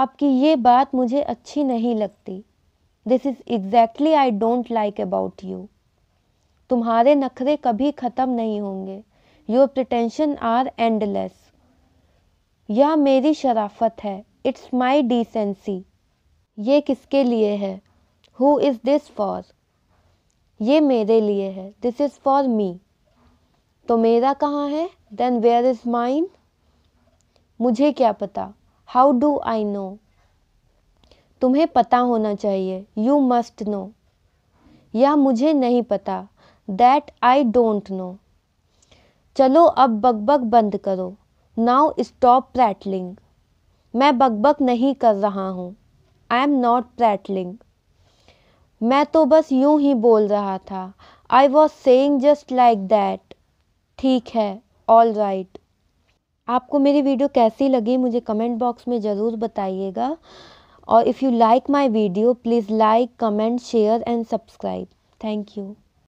आपकी ये बात मुझे अच्छी नहीं लगती this is exactly I don't like about you तुम्हारे नखरे कभी ख़त्म नहीं होंगे योर प्रटेंशन आर एंडलेस यह मेरी शराफत है इट्स माई डिसेंसी ये किसके लिए है हु इज़ दिस फॉर ये मेरे लिए है दिस इज़ फॉर मी तो मेरा कहाँ है देन वेयर इज़ माइन मुझे क्या पता हाउ डू आई नो तुम्हें पता होना चाहिए यू मस्ट नो यह मुझे नहीं पता दैट आई डोंट नो चलो अब बकबक बंद करो नाउ स्टॉप प्रैटलिंग मैं बकबक नहीं कर रहा हूँ आई एम नॉट प्रैटलिंग मैं तो बस यूं ही बोल रहा था I was saying just like that ठीक है ऑल राइट right. आपको मेरी वीडियो कैसी लगी मुझे कमेंट बॉक्स में ज़रूर बताइएगा और if you like my video please like comment share and subscribe thank you